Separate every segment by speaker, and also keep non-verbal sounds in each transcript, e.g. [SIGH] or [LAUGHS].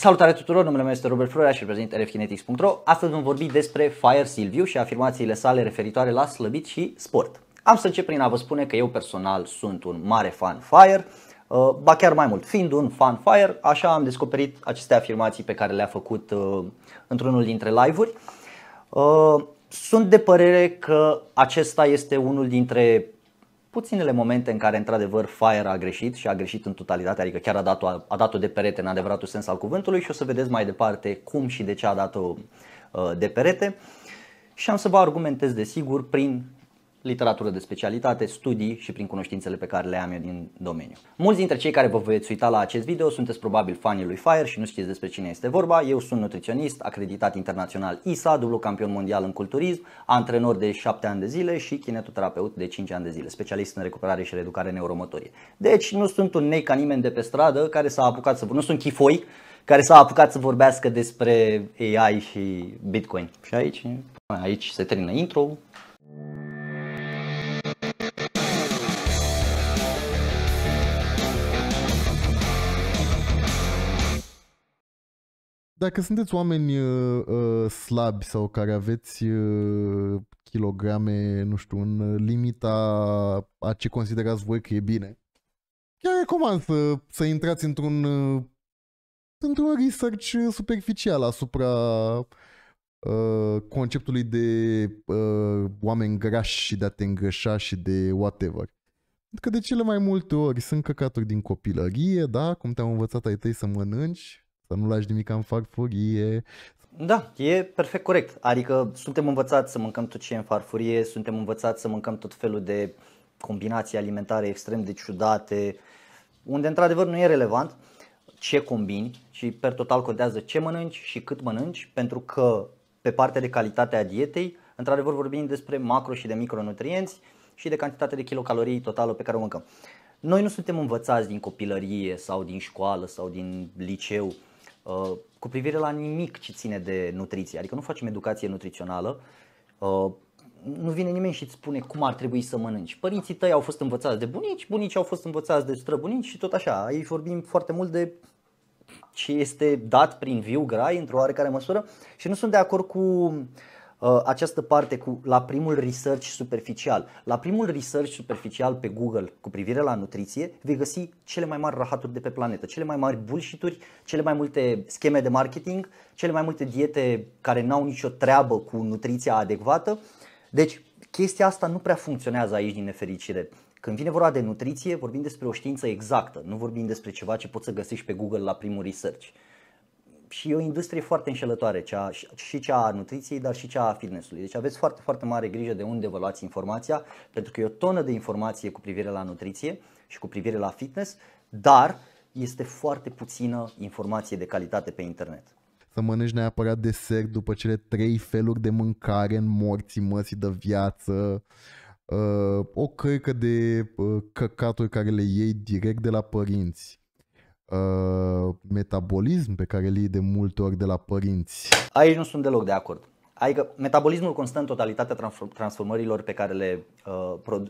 Speaker 1: Salutare tuturor, numele meu este Robert Florea și reprezint rfkinetics.ro. Astăzi vom vorbi despre Fire Silviu și afirmațiile sale referitoare la slăbit și sport. Am să încep prin a vă spune că eu personal sunt un mare fan Fire, uh, ba chiar mai mult, fiind un fan Fire, așa am descoperit aceste afirmații pe care le-a făcut uh, într-unul dintre live-uri. Uh, sunt de părere că acesta este unul dintre puținele momente în care într-adevăr Fire a greșit și a greșit în totalitate, adică chiar a dat-o, a dat-o de perete în adevăratul sens al cuvântului și o să vedeți mai departe cum și de ce a dat-o uh, de perete și am să vă argumentez desigur prin literatură de specialitate, studii și prin cunoștințele pe care le am eu din domeniu. Mulți dintre cei care vă veți uita la acest video sunteți probabil fanii lui Fire și nu știți despre cine este vorba. Eu sunt nutriționist, acreditat internațional ISA, dublu campion mondial în culturism, antrenor de 7 ani de zile și kinetoterapeut de 5 ani de zile, specialist în recuperare și reeducare neuromotorie. Deci nu sunt un nei ca nimeni de pe stradă care s-a apucat să... nu sunt chifoi care s-a apucat să vorbească despre AI și Bitcoin. Și aici, aici se termină intro
Speaker 2: Dacă sunteți oameni uh, uh, slabi sau care aveți uh, kilograme, nu știu, în limita a ce considerați voi că e bine, chiar recomand să, să intrați într-un uh, într research superficial asupra uh, conceptului de uh, oameni grași și de a te îngrășa și de whatever. Pentru Că de cele mai multe ori sunt căcaturi din copilărie, da, cum te-am învățat ai tăi să mănânci, să nu lași nimic în fac foghie.
Speaker 1: Da, e perfect corect. Adică suntem învățați să mâncăm tot ce e în farfurie, suntem învățați să mâncăm tot felul de combinații alimentare extrem de ciudate, unde într-adevăr nu e relevant ce combini, ci per total contează ce mănânci și cât mănânci, pentru că pe partea de calitate a dietei, într-adevăr vorbim despre macro și de micronutrienți și de cantitatea de kilocalorii totală pe care o mâncăm. Noi nu suntem învățați din copilărie sau din școală sau din liceu Uh, cu privire la nimic ce ține de nutriție. Adică nu facem educație nutrițională, uh, nu vine nimeni și îți spune cum ar trebui să mănânci. Părinții tăi au fost învățați de bunici, bunicii au fost învățați de străbunici și tot așa. Aici vorbim foarte mult de ce este dat prin viu grai într-o oarecare măsură și nu sunt de acord cu Uh, această parte cu la primul research superficial. La primul research superficial pe Google cu privire la nutriție vei găsi cele mai mari rahaturi de pe planetă, cele mai mari bullshit cele mai multe scheme de marketing, cele mai multe diete care n-au nicio treabă cu nutriția adecvată. Deci chestia asta nu prea funcționează aici din nefericire. Când vine vorba de nutriție, vorbim despre o știință exactă, nu vorbim despre ceva ce poți să găsești pe Google la primul research și e o industrie foarte înșelătoare, cea, și cea a nutriției, dar și cea a fitnessului. Deci aveți foarte, foarte mare grijă de unde vă luați informația, pentru că e o tonă de informație cu privire la nutriție și cu privire la fitness, dar este foarte puțină informație de calitate pe internet.
Speaker 2: Să mănânci neapărat desert după cele trei feluri de mâncare în morții măsii de viață, uh, o cărcă de uh, căcaturi care le iei direct de la părinți, Uh, metabolism pe care îl iei de multe ori de la părinți.
Speaker 1: Aici nu sunt deloc de acord. Adică metabolismul constă în totalitatea transformărilor pe care le uh,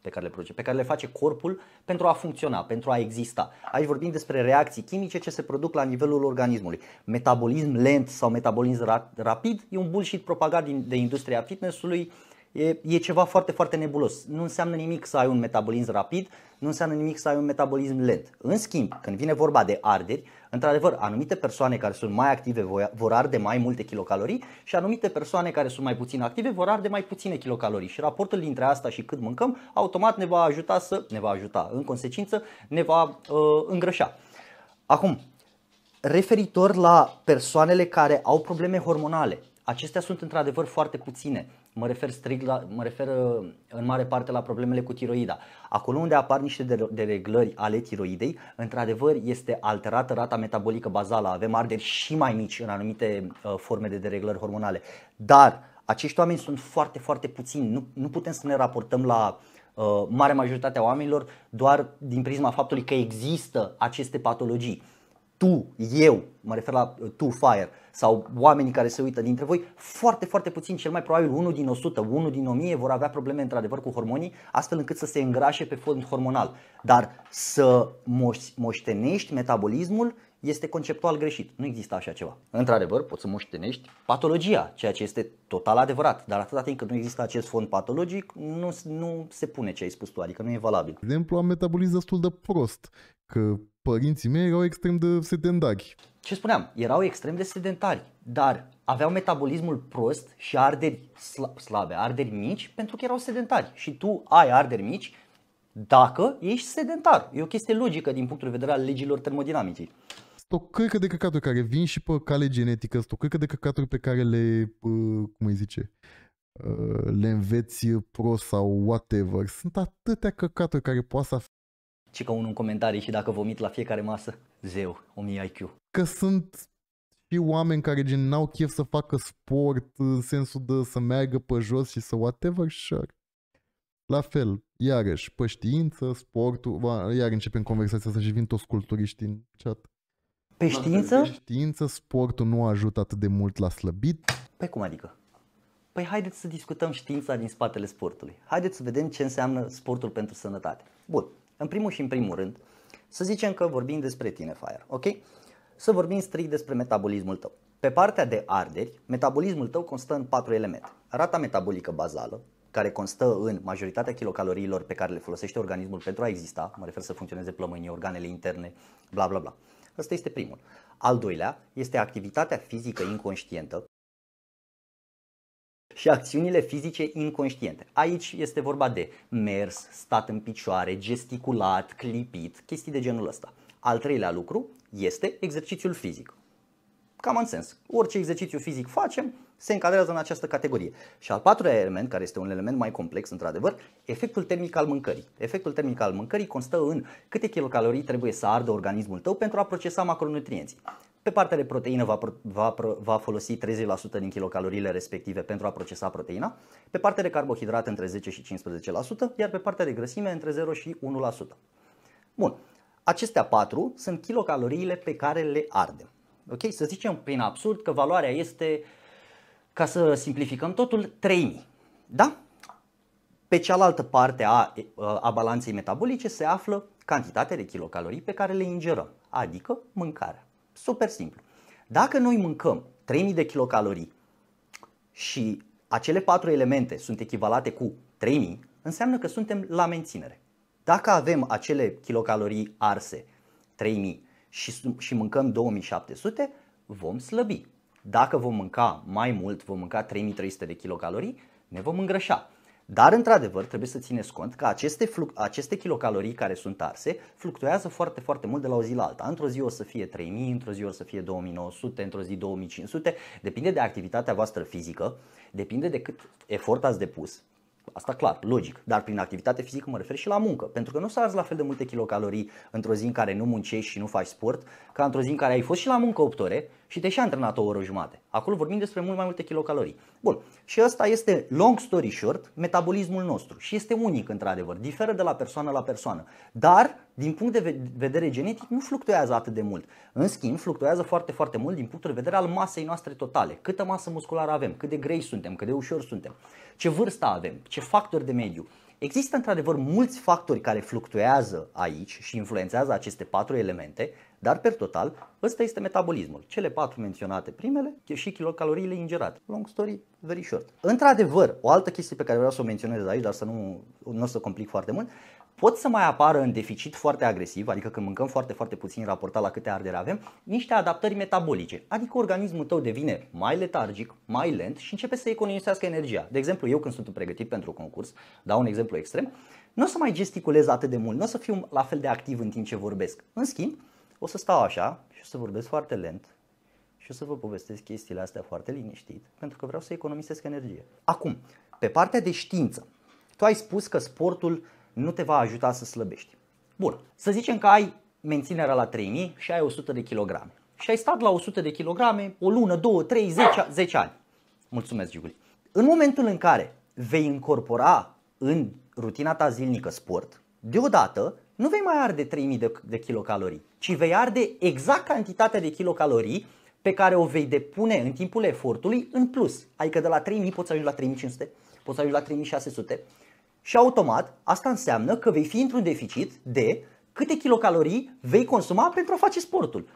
Speaker 1: pe care le produce, pe care le face corpul pentru a funcționa, pentru a exista. Aici vorbim despre reacții chimice ce se produc la nivelul organismului. Metabolism lent sau metabolism rapid e un bullshit propagat de industria fitnessului uh, E, e ceva foarte, foarte nebulos. Nu înseamnă nimic să ai un metabolism rapid, nu înseamnă nimic să ai un metabolism lent. În schimb, când vine vorba de arderi, într-adevăr, anumite persoane care sunt mai active vor arde mai multe kilocalorii și anumite persoane care sunt mai puțin active vor arde mai puține kilocalorii. Și raportul dintre asta și cât mâncăm, automat ne va ajuta să ne va ajuta. În consecință, ne va uh, îngrășa. Acum, referitor la persoanele care au probleme hormonale, acestea sunt într-adevăr foarte puține. Mă refer strict la, mă refer uh, în mare parte la problemele cu tiroida. Acolo unde apar niște dereglări ale tiroidei, într-adevăr este alterată rata metabolică bazală. Avem arderi și mai mici în anumite uh, forme de dereglări hormonale. Dar acești oameni sunt foarte, foarte puțini. Nu, nu putem să ne raportăm la uh, mare majoritatea oamenilor doar din prisma faptului că există aceste patologii tu, eu, mă refer la uh, tu, fire, sau oamenii care se uită dintre voi, foarte, foarte puțin, cel mai probabil unul din 100, unul din 1000 vor avea probleme într-adevăr cu hormonii, astfel încât să se îngrașe pe fond hormonal. Dar să moștenești metabolismul este conceptual greșit. Nu există așa ceva. Într-adevăr, poți să moștenești patologia, ceea ce este total adevărat, dar atâta timp
Speaker 2: cât nu există acest fond patologic, nu,
Speaker 1: nu se pune ce ai spus tu, adică nu e valabil. De exemplu, am metabolizat
Speaker 2: destul de prost, că părinții mei erau extrem de sedentari.
Speaker 1: Ce spuneam, erau extrem de sedentari, dar aveau metabolismul prost și arderi sl- slabe, arderi mici, pentru că erau sedentari. Și tu ai arderi mici dacă ești sedentar. E o chestie logică din punctul de vedere al legilor termodinamicii.
Speaker 2: Sunt o cărcă de căcaturi care vin și pe cale genetică, sunt o cărcă de căcaturi pe care le, uh, cum îi zice, uh, le înveți pro sau whatever. Sunt atâtea căcaturi care poate să
Speaker 1: ci că unul în comentarii și dacă vomit la fiecare masă, zeu, 1000 IQ.
Speaker 2: Că sunt și oameni care gen n-au chef să facă sport în sensul de să meargă pe jos și să whatever, sure. La fel, iarăși, pe știință, sportul, iar începem conversația asta și vin toți culturiștii în chat. Pe știință? Pe știință, sportul nu ajută atât de mult la slăbit.
Speaker 1: Păi cum adică? Păi haideți să discutăm știința din spatele sportului. Haideți să vedem ce înseamnă sportul pentru sănătate. Bun, în primul și în primul rând, să zicem că vorbim despre tine, Fire, ok? Să vorbim strict despre metabolismul tău. Pe partea de arderi, metabolismul tău constă în patru elemente. Rata metabolică bazală, care constă în majoritatea kilocaloriilor pe care le folosește organismul pentru a exista, mă refer să funcționeze plămânii, organele interne, bla bla bla. Asta este primul. Al doilea este activitatea fizică inconștientă, și acțiunile fizice inconștiente. Aici este vorba de mers, stat în picioare, gesticulat, clipit, chestii de genul ăsta. Al treilea lucru este exercițiul fizic. Cam în sens. Orice exercițiu fizic facem se încadrează în această categorie. Și al patrulea element, care este un element mai complex într-adevăr, efectul termic al mâncării. Efectul termic al mâncării constă în câte kilocalorii trebuie să ardă organismul tău pentru a procesa macronutrienții. Pe partea de proteină va, va, va folosi 30% din kilocaloriile respective pentru a procesa proteina, pe partea de carbohidrate între 10 și 15%, iar pe partea de grăsime între 0 și 1%. Bun, acestea patru sunt kilocaloriile pe care le ardem. Ok? Să zicem prin absurd că valoarea este, ca să simplificăm totul, 3000. Da? Pe cealaltă parte a, a balanței metabolice se află cantitatea de kilocalorii pe care le ingerăm, adică mâncarea. Super simplu. Dacă noi mâncăm 3000 de kilocalorii și acele patru elemente sunt echivalate cu 3000, înseamnă că suntem la menținere. Dacă avem acele kilocalorii arse 3000 și, și mâncăm 2700, vom slăbi. Dacă vom mânca mai mult, vom mânca 3300 de kilocalorii, ne vom îngrășa. Dar, într-adevăr, trebuie să țineți cont că aceste, aceste kilocalorii care sunt arse fluctuează foarte, foarte mult de la o zi la alta. Într-o zi o să fie 3000, într-o zi o să fie 2900, într-o zi 2500. Depinde de activitatea voastră fizică, depinde de cât efort ați depus. Asta clar, logic, dar prin activitate fizică mă refer și la muncă, pentru că nu s-a la fel de multe kilocalorii într-o zi în care nu muncești și nu faci sport, ca într-o zi în care ai fost și la muncă 8 ore și deși a antrenat o oră jumate. Acolo vorbim despre mult mai multe kilocalorii. Bun, și ăsta este long story short, metabolismul nostru și este unic într-adevăr, diferă de la persoană la persoană, dar din punct de vedere genetic nu fluctuează atât de mult. În schimb, fluctuează foarte, foarte mult din punctul de vedere al masei noastre totale. Câtă masă musculară avem, cât de grei suntem, cât de ușor suntem, ce vârstă avem, ce factori de mediu. Există într-adevăr mulți factori care fluctuează aici și influențează aceste patru elemente, dar, per total, ăsta este metabolismul. Cele patru menționate primele și kilocaloriile ingerate. Long story, very short. Într-adevăr, o altă chestie pe care vreau să o menționez aici, dar să nu, nu o să complic foarte mult, pot să mai apară în deficit foarte agresiv, adică când mâncăm foarte, foarte puțin raportat la câte ardere avem, niște adaptări metabolice. Adică organismul tău devine mai letargic, mai lent și începe să economisească energia. De exemplu, eu când sunt pregătit pentru concurs, dau un exemplu extrem, nu o să mai gesticulez atât de mult, nu o să fiu la fel de activ în timp ce vorbesc. În schimb, o să stau așa și o să vorbesc foarte lent și o să vă povestesc chestiile astea foarte liniștit, pentru că vreau să economisesc energie. Acum, pe partea de știință, tu ai spus că sportul nu te va ajuta să slăbești. Bun, să zicem că ai menținerea la 3000 și ai 100 de kilograme. Și ai stat la 100 de kilograme o lună, două, trei, zece, zece ani. Mulțumesc, Giulie. În momentul în care vei incorpora în rutina ta zilnică sport, deodată nu vei mai arde 3000 de, de kilocalorii, ci vei arde exact cantitatea de kilocalorii pe care o vei depune în timpul efortului în plus. Adică de la 3000 poți ajunge la 3500, poți ajunge la 3600 și automat asta înseamnă că vei fi într-un deficit de câte kilocalorii vei consuma pentru a face sportul.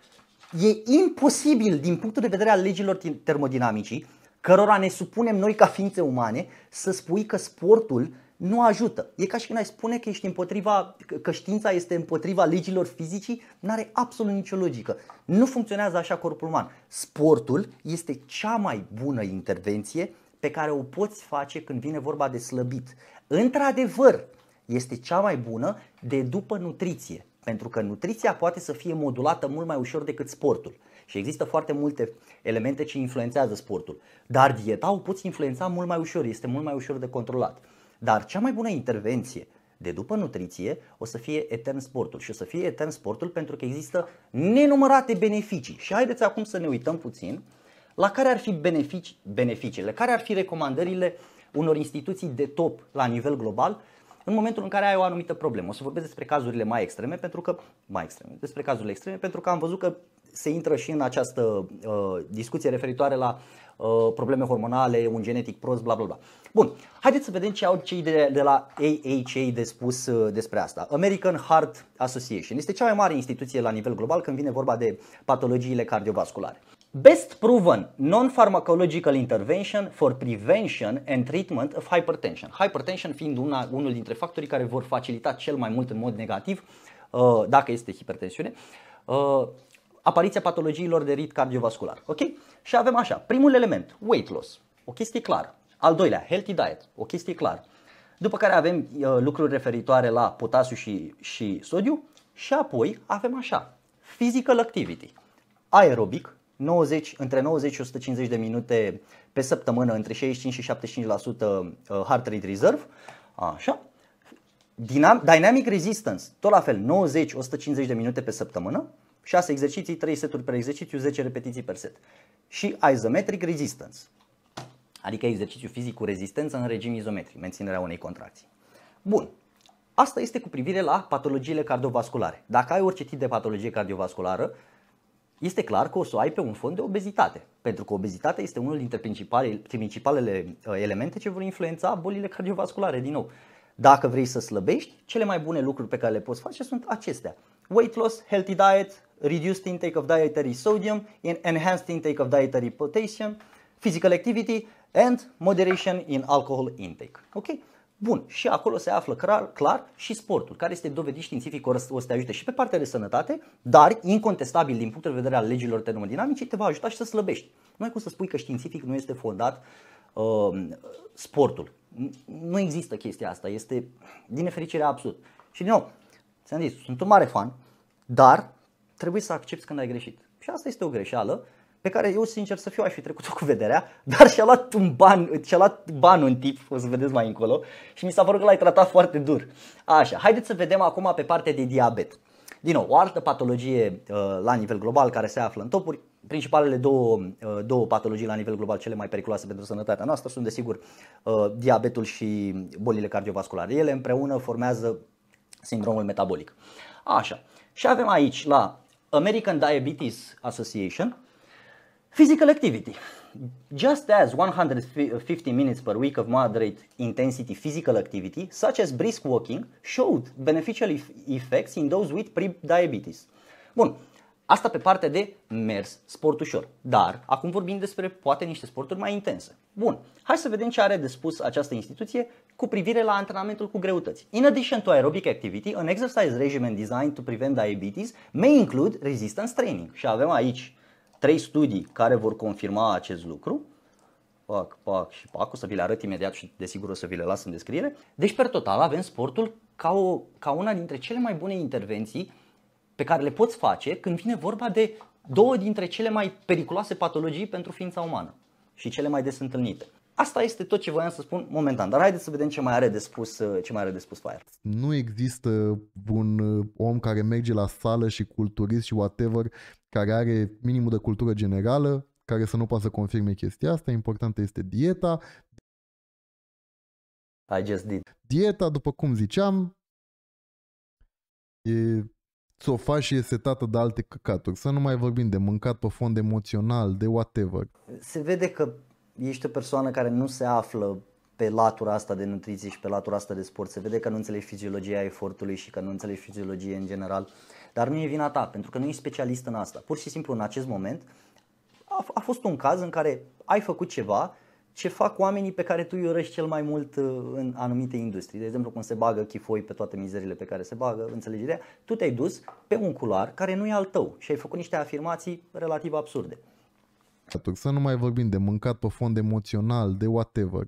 Speaker 1: E imposibil din punctul de vedere al legilor termodinamicii, cărora ne supunem noi ca ființe umane, să spui că sportul nu ajută. E ca și când ai spune că, ești împotriva, că știința este împotriva legilor fizicii, nu are absolut nicio logică. Nu funcționează așa corpul uman. Sportul este cea mai bună intervenție pe care o poți face când vine vorba de slăbit. Într-adevăr, este cea mai bună de după nutriție, pentru că nutriția poate să fie modulată mult mai ușor decât sportul. Și există foarte multe elemente ce influențează sportul, dar dieta o poți influența mult mai ușor, este mult mai ușor de controlat. Dar cea mai bună intervenție de după nutriție o să fie etern sportul și o să fie etern sportul pentru că există nenumărate beneficii. Și haideți acum să ne uităm puțin la care ar fi benefici, beneficiile, care ar fi recomandările unor instituții de top la nivel global în momentul în care ai o anumită problemă. O să vorbesc despre cazurile mai extreme pentru că mai extreme, despre cazurile extreme pentru că am văzut că se intră și în această uh, discuție referitoare la uh, probleme hormonale, un genetic prost, bla bla bla. Bun, haideți să vedem ce au cei de, de la AHA de spus uh, despre asta. American Heart Association este cea mai mare instituție la nivel global când vine vorba de patologiile cardiovasculare. Best proven non-pharmacological intervention for prevention and treatment of hypertension. Hypertension fiind una, unul dintre factorii care vor facilita cel mai mult în mod negativ, uh, dacă este hipertensiune, uh, apariția patologiilor de rit cardiovascular. Ok? Și avem așa, primul element, weight loss, o chestie clară. Al doilea, healthy diet, o chestie clară. După care avem uh, lucruri referitoare la potasiu și, și sodiu și apoi avem așa, physical activity, aerobic, 90, între 90 și 150 de minute pe săptămână, între 65 și 75% uh, heart rate reserve, așa, Dynamic resistance, tot la fel, 90-150 de minute pe săptămână 6 exerciții, 3 seturi per exercițiu, 10 repetiții per set. Și isometric resistance, adică exercițiu fizic cu rezistență în regim izometric, menținerea unei contracții. Bun, asta este cu privire la patologiile cardiovasculare. Dacă ai orice tip de patologie cardiovasculară, este clar că o să o ai pe un fond de obezitate, pentru că obezitatea este unul dintre principalele, principalele uh, elemente ce vor influența bolile cardiovasculare din nou. Dacă vrei să slăbești, cele mai bune lucruri pe care le poți face sunt acestea weight loss, healthy diet, reduced intake of dietary sodium, in enhanced intake of dietary potassium, physical activity and moderation in alcohol intake. Ok? Bun, și acolo se află clar, clar și sportul, care este dovedit științific o să te ajute și pe partea de sănătate, dar incontestabil din punctul de vedere al legilor termodinamice te va ajuta și să slăbești. Nu ai cum să spui că științific nu este fondat uh, sportul. Nu există chestia asta, este din nefericire absolut. Și din nou, Ți-am zis, sunt un mare fan, dar trebuie să accepti când ai greșit. Și asta este o greșeală pe care eu sincer să fiu aș fi trecut-o cu vederea, [LAUGHS] dar și-a luat un ban, și-a luat ban un tip, o să vedeți mai încolo, și mi s-a părut că l-ai tratat foarte dur. Așa, haideți să vedem acum pe partea de diabet. Din nou, o altă patologie uh, la nivel global care se află în topuri, principalele două, uh, două patologii la nivel global cele mai periculoase pentru sănătatea noastră sunt desigur uh, diabetul și bolile cardiovasculare. Ele împreună formează sindromul metabolic. Așa. Și avem aici la American Diabetes Association physical activity. Just as 150 minutes per week of moderate intensity physical activity, such as brisk walking, showed beneficial effects in those with pre-diabetes. Bun, asta pe partea de mers, sport ușor. Dar acum vorbim despre poate niște sporturi mai intense. Bun, hai să vedem ce are de spus această instituție cu privire la antrenamentul cu greutăți. In addition to aerobic activity, an exercise regimen designed to prevent diabetes may include resistance training. Și avem aici trei studii care vor confirma acest lucru. Pac, pac și pac, o să vi le arăt imediat și desigur o să vi le las în descriere. Deci, per total, avem sportul ca, o, ca una dintre cele mai bune intervenții pe care le poți face când vine vorba de două dintre cele mai periculoase patologii pentru ființa umană și cele mai des întâlnite. Asta este tot ce voiam să spun momentan, dar haideți să vedem ce mai are de spus, ce mai are de spus Fire.
Speaker 2: Nu există un uh, om care merge la sală și culturist și whatever, care are minimul de cultură generală, care să nu poată să confirme chestia asta, importantă este dieta. I just did. Dieta, după cum ziceam, e să o faci și e setată de alte căcaturi. Să nu mai vorbim de mâncat pe fond emoțional, de whatever.
Speaker 1: Se vede că ești o persoană care nu se află pe latura asta de nutriție și pe latura asta de sport. Se vede că nu înțelegi fiziologia efortului și că nu înțelegi fiziologie în general. Dar nu e vina ta, pentru că nu ești specialist în asta. Pur și simplu, în acest moment, a, a fost un caz în care ai făcut ceva ce fac oamenii pe care tu îi urăști cel mai mult uh, în anumite industrii. De exemplu, când se bagă chifoi pe toate mizerile pe care se bagă, înțelegerea, tu te-ai dus pe un cular care nu e al tău și ai făcut niște afirmații relativ absurde.
Speaker 2: Să nu mai vorbim de mâncat pe fond emoțional, de whatever.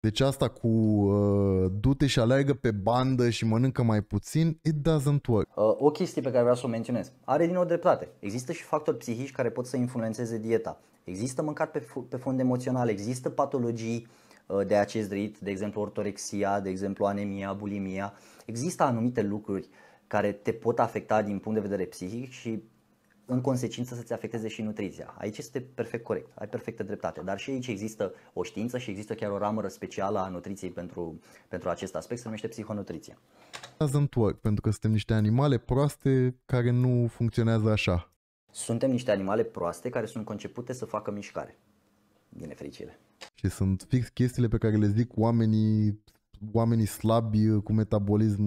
Speaker 2: Deci asta cu uh, du-te și aleargă pe bandă și mănâncă mai puțin, it doesn't work.
Speaker 1: Uh, o chestie pe care vreau să o menționez. Are din nou dreptate. Există și factori psihici care pot să influențeze dieta. Există mâncat pe, pe fond emoțional, există patologii uh, de acest rit, de exemplu ortorexia, de exemplu anemia, bulimia. Există anumite lucruri care te pot afecta din punct de vedere psihic și în consecință să-ți afecteze și nutriția. Aici este perfect corect, ai perfectă dreptate, dar și aici există o știință și există chiar o ramură specială a nutriției pentru, pentru acest aspect, se numește psihonutriție.
Speaker 2: Întorc, pentru că suntem niște animale proaste care nu funcționează așa.
Speaker 1: Suntem niște animale proaste care sunt concepute să facă mișcare, din nefericire.
Speaker 2: Și sunt fix chestiile pe care le zic oamenii, oamenii slabi cu metabolism,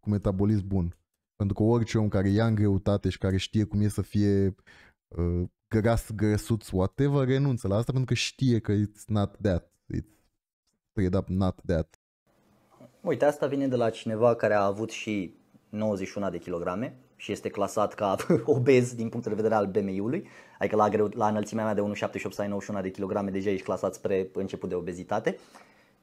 Speaker 2: cu metabolism bun. Pentru că orice om care ia în greutate și care știe cum e să fie uh, gras, grăsuț, whatever, renunță la asta pentru că știe că it's not that. It's straight up not that.
Speaker 1: Uite, asta vine de la cineva care a avut și 91 de kilograme și este clasat ca [LAUGHS] obez din punctul de vedere al BMI-ului, adică la, greu, la înălțimea mea de 1,78 sau 91 de kilograme deja ești clasat spre început de obezitate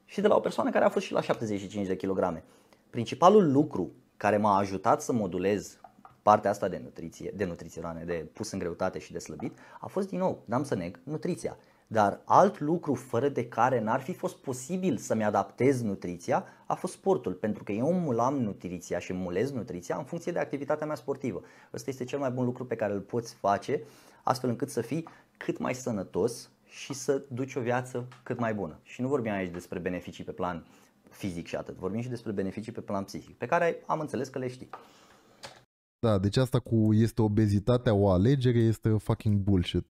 Speaker 1: și de la o persoană care a fost și la 75 de kilograme. Principalul lucru care m-a ajutat să modulez partea asta de nutriție, de nutriționare, de pus în greutate și de slăbit, a fost din nou, n-am să neg, nutriția. Dar alt lucru fără de care n-ar fi fost posibil să-mi adaptez nutriția a fost sportul, pentru că eu mulam nutriția și mulez nutriția în funcție de activitatea mea sportivă. Ăsta este cel mai bun lucru pe care îl poți face, astfel încât să fii cât mai sănătos și să duci o viață cât mai bună. Și nu vorbim aici despre beneficii pe plan fizic și atât. Vorbim și despre beneficii pe plan psihic, pe care am înțeles că le știi.
Speaker 2: Da, deci asta cu este obezitatea o alegere este fucking bullshit.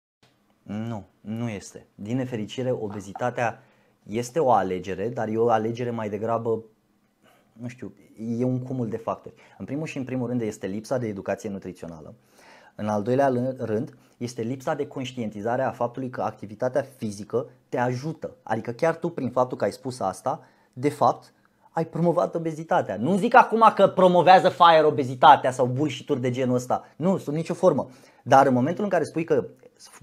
Speaker 2: Nu,
Speaker 1: nu este. Din nefericire, obezitatea este o alegere, dar e o alegere mai degrabă, nu știu, e un cumul de factori. În primul și în primul rând este lipsa de educație nutrițională. În al doilea rând este lipsa de conștientizare a faptului că activitatea fizică te ajută. Adică chiar tu prin faptul că ai spus asta, de fapt, ai promovat obezitatea. Nu zic acum că promovează fire obezitatea sau bullshit de genul ăsta. Nu, sub nicio formă. Dar în momentul în care spui că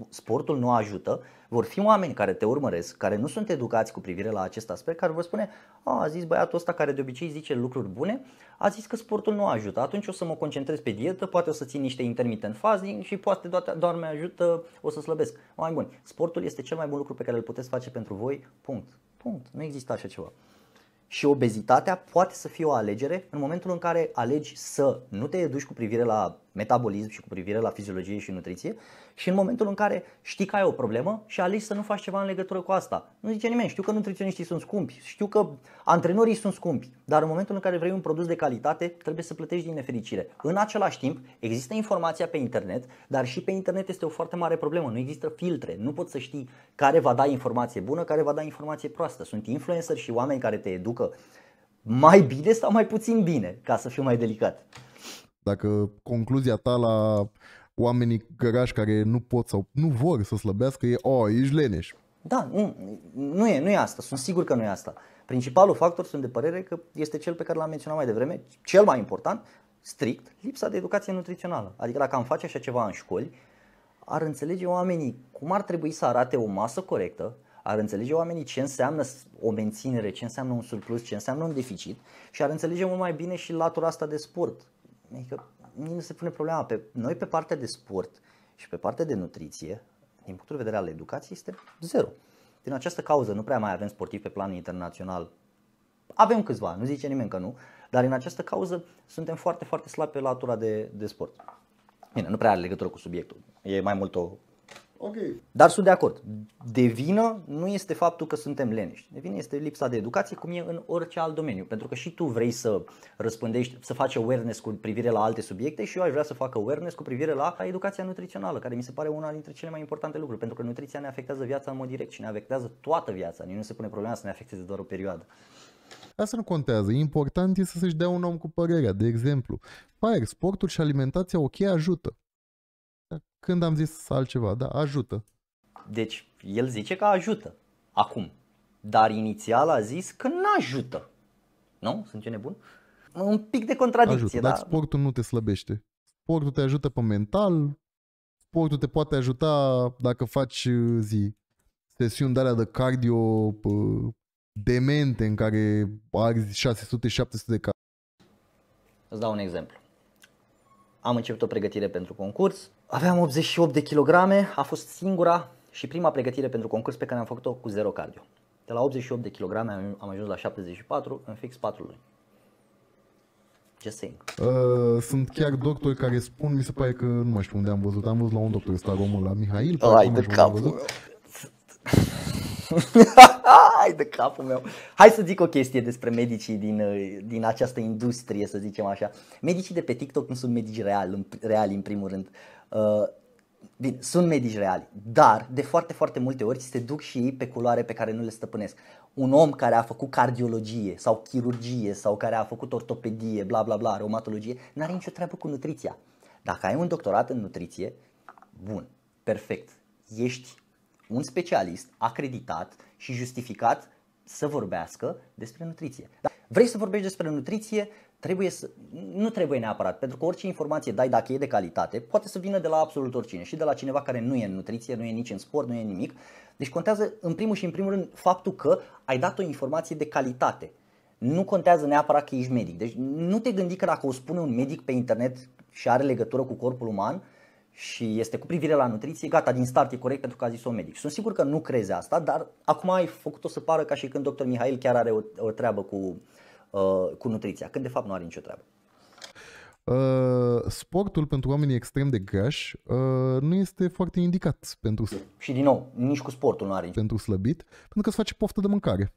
Speaker 1: sportul nu ajută, vor fi oameni care te urmăresc, care nu sunt educați cu privire la acest aspect, care vor spune, a, a zis băiatul ăsta care de obicei zice lucruri bune, a zis că sportul nu ajută, atunci o să mă concentrez pe dietă, poate o să țin niște intermittent fasting și poate doar mi ajută, o să slăbesc. Mai bun, sportul este cel mai bun lucru pe care îl puteți face pentru voi, punct. Punct. Nu există așa ceva și obezitatea poate să fie o alegere în momentul în care alegi să nu te educi cu privire la metabolism și cu privire la fiziologie și nutriție și în momentul în care știi că ai o problemă și alegi să nu faci ceva în legătură cu asta. Nu zice nimeni, știu că nutriționiștii sunt scumpi, știu că antrenorii sunt scumpi, dar în momentul în care vrei un produs de calitate trebuie să plătești din nefericire. În același timp există informația pe internet, dar și pe internet este o foarte mare problemă, nu există filtre, nu poți să știi care va da informație bună, care va da informație proastă. Sunt influencer și oameni care te educă mai bine sau mai puțin bine, ca să fiu mai
Speaker 2: delicat. Dacă concluzia ta la oamenii cărași care nu pot sau nu vor să slăbească e, o, oh, ești leneș.
Speaker 1: Da, nu, nu e, nu e asta, sunt sigur că nu e asta. Principalul factor sunt de părere că este cel pe care l-am menționat mai devreme, cel mai important, strict, lipsa de educație nutrițională. Adică dacă am face așa ceva în școli, ar înțelege oamenii cum ar trebui să arate o masă corectă, ar înțelege oamenii ce înseamnă o menținere, ce înseamnă un surplus, ce înseamnă un deficit și ar înțelege mult mai bine și latura asta de sport, Adică nu se pune problema. Pe, noi pe partea de sport și pe partea de nutriție, din punctul de vedere al educației, este zero. Din această cauză nu prea mai avem sportivi pe plan internațional. Avem câțiva, nu zice nimeni că nu, dar din această cauză suntem foarte, foarte slabi pe latura de, de sport. Bine, nu prea are legătură cu subiectul. E mai mult o Ok. Dar sunt de acord. De vină nu este faptul că suntem leniști. De vină este lipsa de educație, cum e în orice alt domeniu. Pentru că și tu vrei să răspândești, să faci awareness cu privire la alte subiecte și eu aș vrea să fac awareness cu privire la educația nutrițională, care mi se pare una dintre cele mai importante lucruri. Pentru că nutriția ne afectează viața în mod direct și ne afectează toată viața. Nu se pune problema să ne afecteze doar o perioadă.
Speaker 2: Asta nu contează. Important este să și dea un om cu părerea. De exemplu, fire, sportul și alimentația ok ajută. Când am zis altceva, da, ajută.
Speaker 1: Deci, el zice că ajută. Acum. Dar inițial a zis că nu ajută. Nu? Sunt eu nebun? Un pic de contradicție, ajută, dar... Dar
Speaker 2: sportul nu te slăbește. Sportul te ajută pe mental, sportul te poate ajuta dacă faci uh, zi sesiuni de de cardio demente în care arzi 600-700 de calorii. Îți
Speaker 1: dau un exemplu am început o pregătire pentru concurs. Aveam 88 de kilograme, a fost singura și prima pregătire pentru concurs pe care am făcut-o cu zero cardio. De la 88 de kilograme am ajuns la 74 în fix 4 luni. Just saying.
Speaker 2: Uh, sunt chiar doctori care spun, mi se pare că nu mai știu unde am văzut, am văzut la un doctor ăsta român, la Mihail. Ai de cap. [LAUGHS]
Speaker 1: Hai de capul meu. Hai să zic o chestie despre medicii din, uh, din această industrie, să zicem așa. Medicii de pe TikTok nu sunt medici reali, reali în primul rând. Uh, Bine, sunt medici reali, dar de foarte, foarte multe ori se duc și ei pe culoare pe care nu le stăpânesc. Un om care a făcut cardiologie sau chirurgie sau care a făcut ortopedie, bla bla bla, reumatologie, n-are nicio treabă cu nutriția. Dacă ai un doctorat în nutriție, bun, perfect, ești un specialist acreditat și justificat să vorbească despre nutriție. Dar vrei să vorbești despre nutriție, trebuie să, nu trebuie neapărat, pentru că orice informație dai dacă e de calitate, poate să vină de la absolut oricine și de la cineva care nu e în nutriție, nu e nici în sport, nu e nimic. Deci contează în primul și în primul rând faptul că ai dat o informație de calitate. Nu contează neapărat că ești medic. Deci nu te gândi că dacă o spune un medic pe internet și are legătură cu corpul uman, și este cu privire la nutriție, gata, din start e corect pentru că a zis-o medic. Sunt sigur că nu crezi asta, dar acum ai făcut-o să pară ca și când dr. Mihail chiar are o, o treabă cu, uh, cu nutriția, când de fapt nu are nicio treabă.
Speaker 2: Uh, sportul pentru oamenii extrem de grași uh, nu este foarte indicat pentru Și din nou, nici cu sportul nu are Pentru slăbit, pentru că îți face poftă de mâncare.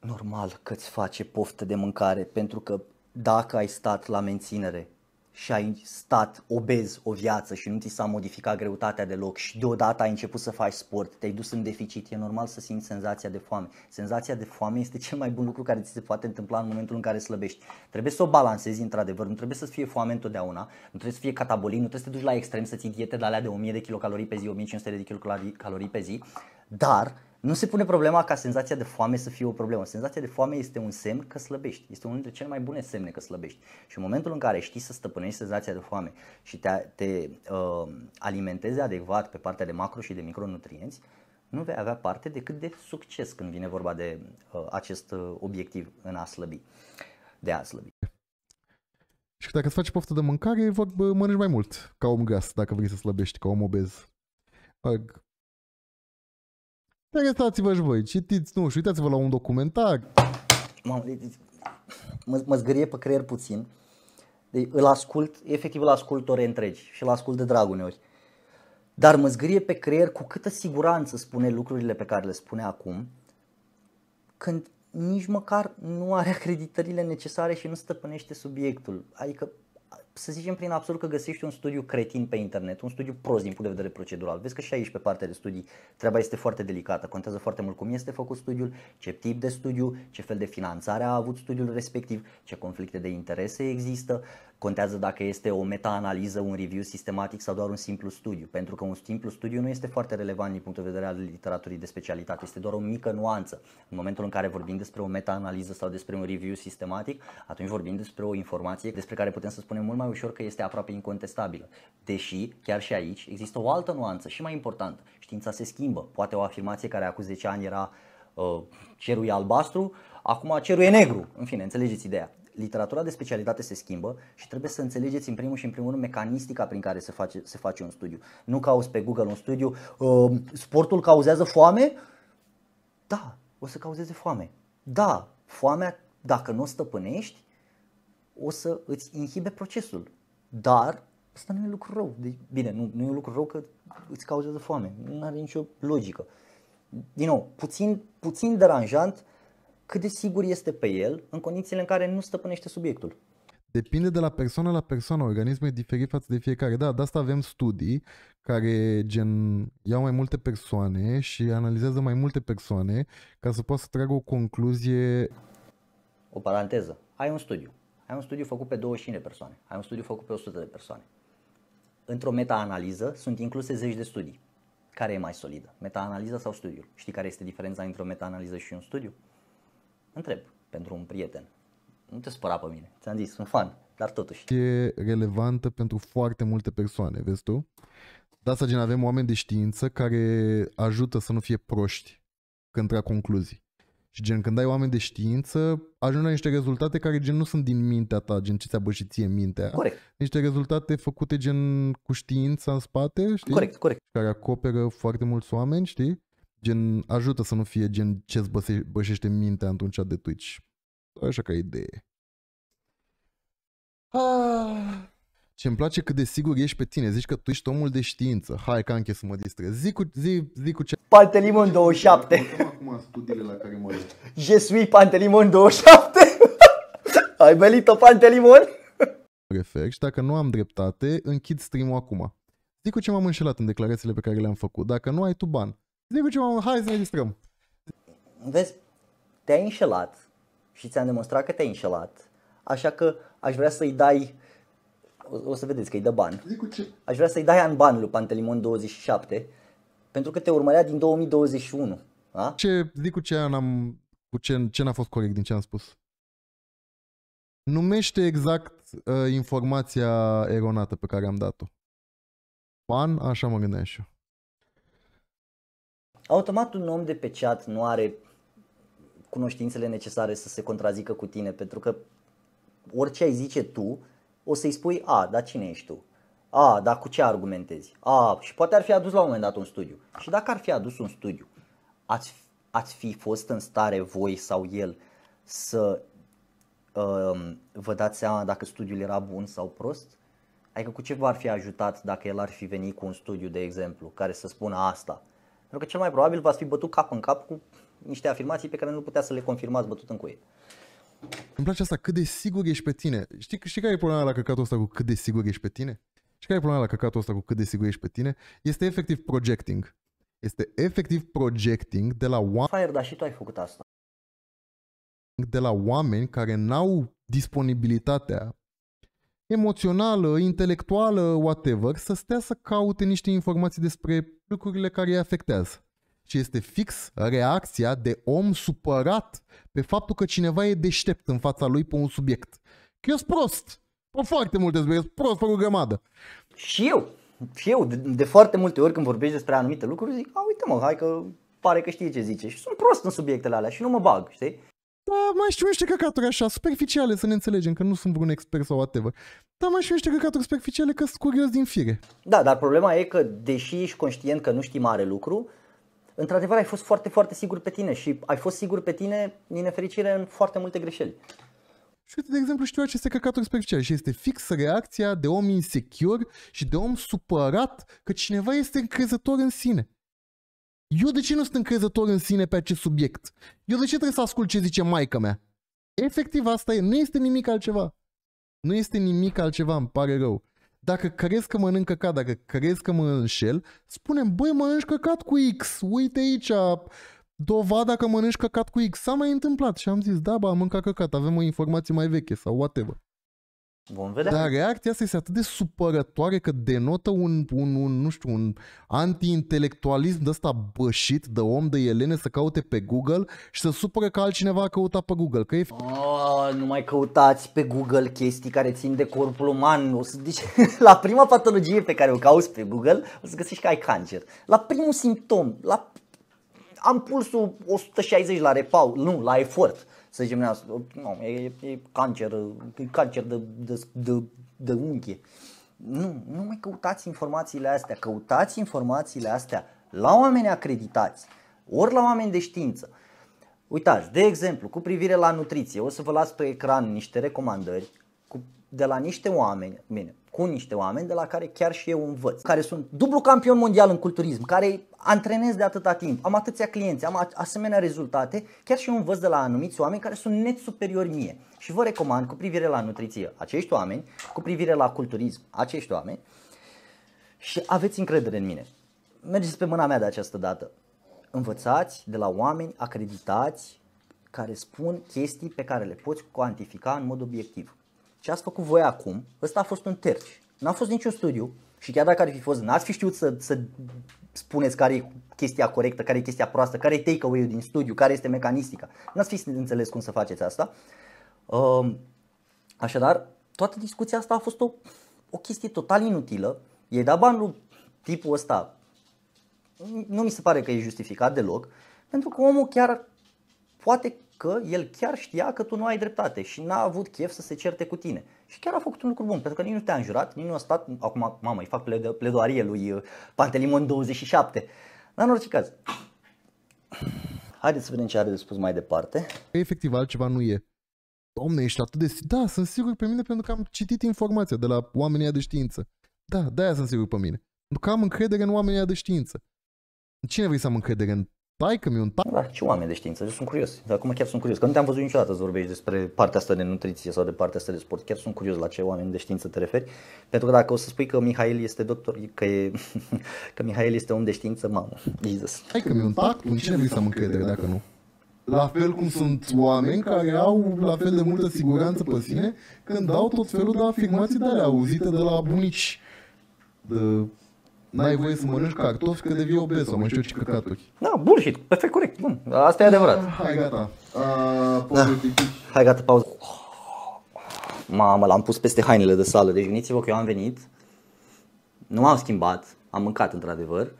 Speaker 1: Normal că îți face poftă de mâncare, pentru că dacă ai stat la menținere și ai stat obez o viață și nu ți s-a modificat greutatea deloc și deodată ai început să faci sport, te-ai dus în deficit, e normal să simți senzația de foame. Senzația de foame este cel mai bun lucru care ți se poate întâmpla în momentul în care slăbești. Trebuie să o balancezi într-adevăr, nu trebuie să fie foame întotdeauna, nu trebuie să fie catabolic, nu trebuie să te duci la extrem să ții diete de alea de 1000 de kilocalorii pe zi, 1500 de kilocalorii pe zi, dar nu se pune problema ca senzația de foame să fie o problemă. Senzația de foame este un semn că slăbești. Este unul dintre cele mai bune semne că slăbești. Și în momentul în care știi să stăpânești senzația de foame și te, te uh, alimentezi adecvat pe partea de macro și de micronutrienți, nu vei avea parte decât de succes când vine vorba de uh, acest uh, obiectiv în a slăbi, de a
Speaker 2: slăbi. Și dacă îți faci poftă de mâncare, mănânci mai mult ca om gras, dacă vrei să slăbești ca om obez. Păi, dar vă și voi, citiți, nu și uitați-vă la un documentar. Mă,
Speaker 1: mă, mă zgârie pe creier puțin. Deci îl ascult, efectiv îl ascult ore întregi și îl ascult de drag uneori. Dar mă zgârie pe creier cu câtă siguranță spune lucrurile pe care le spune acum, când nici măcar nu are acreditările necesare și nu stăpânește subiectul. Adică să zicem prin absolut că găsești un studiu cretin pe internet, un studiu prost din punct de vedere procedural. Vezi că și aici pe partea de studii treaba este foarte delicată, contează foarte mult cum este făcut studiul, ce tip de studiu, ce fel de finanțare a avut studiul respectiv, ce conflicte de interese există, contează dacă este o meta-analiză, un review sistematic sau doar un simplu studiu, pentru că un simplu studiu nu este foarte relevant din punct de vedere al literaturii de specialitate, este doar o mică nuanță. În momentul în care vorbim despre o meta-analiză sau despre un review sistematic, atunci vorbim despre o informație despre care putem să spunem mult mai mai ușor că este aproape incontestabilă. Deși, chiar și aici, există o altă nuanță și mai importantă. Știința se schimbă. Poate o afirmație care acum 10 ani era uh, cerul e albastru, acum cerul e negru. În fine, înțelegeți ideea. Literatura de specialitate se schimbă și trebuie să înțelegeți în primul și în primul rând mecanistica prin care se face, se face un studiu. Nu cauți pe Google un studiu, uh, sportul cauzează foame? Da, o să cauzeze foame. Da, foamea, dacă nu o stăpânești, o să îți inhibe procesul. Dar asta nu e lucru rău. Deci, bine, nu, nu e lucru rău că îți cauzează foame. Nu are nicio logică. Din nou, puțin, puțin deranjant cât de sigur este pe el în condițiile în care nu stăpânește subiectul.
Speaker 2: Depinde de la persoană la persoană, organismul e diferit față de fiecare. Da, de asta avem studii care gen iau mai multe persoane și analizează mai multe persoane ca să poată să tragă o concluzie.
Speaker 1: O paranteză. Ai un studiu ai un studiu făcut pe 25 de persoane, ai un studiu făcut pe 100 de persoane. Într-o meta-analiză sunt incluse zeci de studii. Care e mai solidă? Meta-analiza sau studiul? Știi care este diferența între o meta-analiză și un studiu? Întreb pentru un prieten. Nu te spăra pe mine, ți-am zis, sunt fan,
Speaker 2: dar totuși. E relevantă pentru foarte multe persoane, vezi tu? De asta gen avem oameni de știință care ajută să nu fie proști când trag concluzii. Și gen, când ai oameni de știință, ajungi la niște rezultate care gen nu sunt din mintea ta, gen ce ți-a bășit ție mintea. Corect. Niște rezultate făcute gen cu știința în spate, știi? Corect, corect. Care acoperă foarte mulți oameni, știi? Gen, ajută să nu fie gen ce-ți bășește mintea într-un chat de Twitch. Așa ca idee. Ah ce îmi place cât de sigur ești pe tine. Zici că tu ești omul de știință. Hai, ca anche să mă distrez. Zi cu, zi, zi cu ce... Pantelimon 27. Acum studiile la care mă Je suis Pantelimon 27. [LAUGHS] Ai belit-o, Pantelimon? Refer și dacă nu am dreptate, închid stream-ul acum. Zic cu ce m-am înșelat în declarațiile pe care le-am făcut. Dacă nu ai tu ban. zic cu ce m-am... Hai să ne distrăm.
Speaker 1: Vezi, te-ai înșelat și ți-am demonstrat că te-ai înșelat. Așa că aș vrea să-i dai o, o să vedeți că îi dă bani. Aș vrea să-i dai an bani lui Pantelimon27 pentru că te urmărea din 2021. A?
Speaker 2: Da? Ce, zic cu ce am cu ce, ce n-a fost corect din ce am spus. Numește exact uh, informația eronată pe care am dat-o. Pan, așa mă gândeam și eu.
Speaker 1: Automat un om de pe chat nu are cunoștințele necesare să se contrazică cu tine, pentru că orice ai zice tu, o să-i spui, a, dar cine ești tu? A, dar cu ce argumentezi? A, și poate ar fi adus la un moment dat un studiu. Și dacă ar fi adus un studiu, ați, ați fi fost în stare voi sau el să uh, vă dați seama dacă studiul era bun sau prost? Adică cu ce v-ar fi ajutat dacă el ar fi venit cu un studiu, de exemplu, care să spună asta? Pentru că cel mai probabil v-ați fi bătut cap în cap cu niște afirmații pe care nu putea să le confirmați bătut în cuie.
Speaker 2: Îmi place asta cât de sigur ești pe tine. Știi, știi care e problema la căcatul ăsta cu cât de sigur ești pe tine? Și care e problema la căcatul ăsta cu cât de sigur ești pe tine? Este efectiv projecting. Este efectiv projecting de la oameni... Fire, dar și tu ai făcut asta. De la oameni care n-au disponibilitatea emoțională, intelectuală, whatever, să stea să caute niște informații despre lucrurile care îi afectează ci este fix reacția de om supărat pe faptul că cineva e deștept în fața lui pe un subiect. Că eu sunt prost. Pe foarte multe subiecte, prost pe o grămadă. Și eu,
Speaker 1: și eu, de, de foarte multe ori când vorbești despre anumite lucruri, zic, a, uite mă, hai că pare că știe ce zice. Și sunt prost în subiectele alea și nu mă bag, știi?
Speaker 2: Da, mai știu niște căcaturi așa, superficiale, să ne înțelegem, că nu sunt vreun expert sau whatever. Dar mai știu niște căcaturi superficiale că sunt curios din fire. Da, dar
Speaker 1: problema e că, deși ești conștient că nu știi mare lucru, într-adevăr ai fost foarte, foarte sigur pe tine și ai fost sigur pe tine, din nefericire, în foarte multe greșeli.
Speaker 2: Și uite, de exemplu, știu aceste căcaturi special și este fix reacția de om insecur și de om supărat că cineva este încrezător în sine. Eu de ce nu sunt încrezător în sine pe acest subiect? Eu de ce trebuie să ascult ce zice maica mea? Efectiv asta e, nu este nimic altceva. Nu este nimic altceva, îmi pare rău. Dacă crezi că mănânc căcat, dacă crezi că mă înșel, spunem, băi, mănânci căcat cu X, uite aici, dovada că mănânci căcat cu X. S-a mai întâmplat și am zis, da, ba, am mâncat căcat, avem o informație mai veche sau whatever. Vom vedea. Dar reacția asta este atât de supărătoare că denotă un, un, un nu știu, un anti-intelectualism de ăsta bășit de om de elene să caute pe Google și să supără că altcineva a căutat pe Google. Că e... Oh, nu mai căutați pe
Speaker 1: Google chestii care țin de corpul uman. O să, deci, [LAUGHS] la prima patologie pe care o cauți pe Google, o să găsești că ai cancer. La primul simptom, la am pulsul 160 la repau, nu, la efort să zicem, nu, e, e cancer, e cancer de, de, de, de unghie. Nu, nu mai căutați informațiile astea, căutați informațiile astea la oameni acreditați, ori la oameni de știință. Uitați, de exemplu, cu privire la nutriție, o să vă las pe ecran niște recomandări de la niște oameni, bine, cu niște oameni de la care chiar și eu învăț, care sunt dublu campion mondial în culturism, care antrenez de atâta timp, am atâția clienți, am asemenea rezultate, chiar și eu învăț de la anumiți oameni care sunt net superiori mie. Și vă recomand cu privire la nutriție acești oameni, cu privire la culturism acești oameni și aveți încredere în mine. Mergeți pe mâna mea de această dată. Învățați de la oameni acreditați care spun chestii pe care le poți cuantifica în mod obiectiv ce ați făcut voi acum, ăsta a fost un terci. N-a fost niciun studiu și chiar dacă ar fi fost, n-ați fi știut să, să spuneți care e chestia corectă, care e chestia proastă, care e takeaway-ul din studiu, care este mecanistica. N-ați fi înțeles cum să faceți asta. Așadar, toată discuția asta a fost o, o chestie total inutilă. E da bani lui tipul ăsta. Nu mi se pare că e justificat deloc, pentru că omul chiar poate că el chiar știa că tu nu ai dreptate și n-a avut chef să se certe cu tine. Și chiar a făcut un lucru bun, pentru că nici nu te-a înjurat, nici nu a stat, acum, mamă, îi fac pledoarie lui uh, Pantelimon 27, dar în orice caz. Haideți să vedem ce are de spus mai departe.
Speaker 2: Efectiv, altceva nu e. Domne, ești atât de... Da, sunt sigur pe mine pentru că am citit informația de la oamenii de știință. Da, de-aia sunt sigur pe mine. Pentru că am încredere în oamenii de știință. Cine vrei să am încredere în Tai că mi un tai. Da, ce
Speaker 1: oameni de știință, eu sunt curios. Acum chiar sunt curios, că nu te-am văzut niciodată să vorbești despre partea asta de nutriție sau de partea asta de sport. Chiar sunt curios la ce oameni de știință te referi, pentru că dacă o să spui că Mihail este doctor, că, e,
Speaker 2: [LAUGHS] că Mihail este om de știință, mamă, Jesus. că mi un tac, în cine vrei să am încredere dacă nu? La fel cum sunt oameni care au la fel de multă siguranță pe sine când dau tot felul de afirmații de alea auzite de la bunici. De n-ai voie să mănânci cartofi că devii obez sau mă știu ce căcaturi. Da, bullshit, perfect corect. Bun. Asta e adevărat. Ah, hai gata. Uh, da.
Speaker 1: Hai gata, pauză. Mamă, l-am pus peste hainele de sală. Deci gândiți-vă că eu am venit, nu m-am schimbat, am mâncat într-adevăr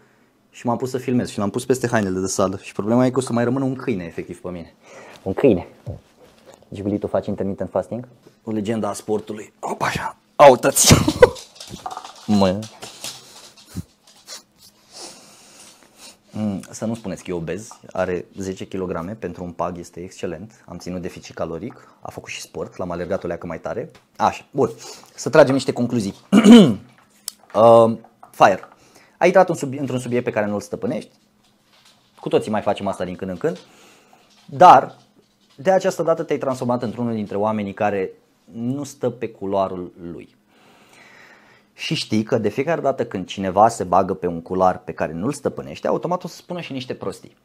Speaker 1: și m-am pus să filmez și l-am pus peste hainele de sală. Și problema e că o să mai rămână un câine efectiv pe mine. Un câine. Jibuli, tu faci intermittent fasting? O legendă a sportului. Opa așa, aută [LAUGHS] mă, Mm, să nu spuneți că e obez, are 10 kg, pentru un pag este excelent, am ținut deficit caloric, a făcut și sport, l-am alergat o leacă mai tare. Așa, bun, să tragem niște concluzii. [CLEARS THROAT] uh, fire. Ai intrat un într-un subiect pe care nu-l stăpânești, cu toții mai facem asta din când în când, dar de această dată te-ai transformat într-unul dintre oamenii care nu stă pe culoarul lui și știi că de fiecare dată când cineva se bagă pe un cular pe care nu-l stăpânește, automat o să spună și niște prostii.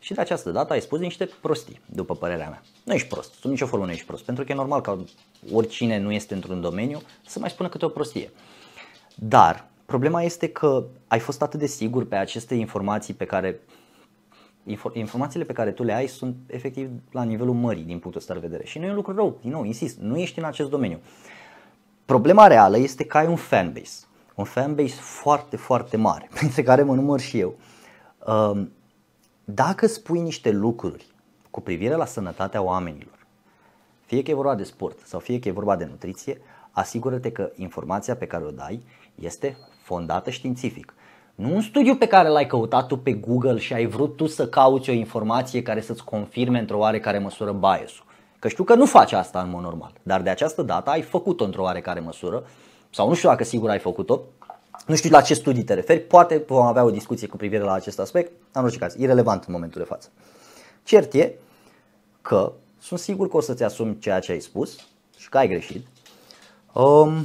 Speaker 1: Și de această dată ai spus niște prostii, după părerea mea. Nu ești prost, sub nicio formă nu ești prost, pentru că e normal ca oricine nu este într-un domeniu să mai spună câte o prostie. Dar problema este că ai fost atât de sigur pe aceste informații pe care informațiile pe care tu le ai sunt efectiv la nivelul mării din punctul ăsta de vedere și nu e un lucru rău, din nou, insist, nu ești în acest domeniu. Problema reală este că ai un fanbase, un fanbase foarte, foarte mare, [LAUGHS] printre care mă număr și eu. Um, dacă spui niște lucruri cu privire la sănătatea oamenilor, fie că e vorba de sport sau fie că e vorba de nutriție, asigură-te că informația pe care o dai este fondată științific. Nu un studiu pe care l-ai căutat tu pe Google și ai vrut tu să cauți o informație care să-ți confirme într-o oarecare măsură bias-ul. Că știu că nu faci asta în mod normal, dar de această dată ai făcut-o într-o oarecare măsură sau nu știu dacă sigur ai făcut-o, nu știu la ce studii te referi, poate vom avea o discuție cu privire la acest aspect, dar în orice caz, irrelevant în momentul de față. Cert e că sunt sigur că o să-ți asumi ceea ce ai spus și că ai greșit. Um,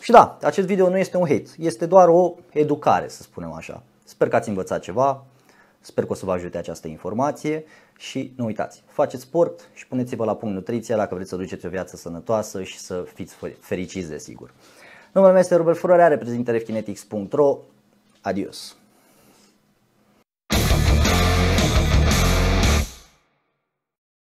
Speaker 1: și da, acest video nu este un hate, este doar o educare, să spunem așa. Sper că ați învățat ceva, sper că o să vă ajute această informație și nu uitați, faceți sport și puneți-vă la punct nutriția dacă vreți să duceți o viață sănătoasă și să fiți fericiți, desigur. Numele meu este Robert Furoare, reprezintă refkinetics.ro. Adios!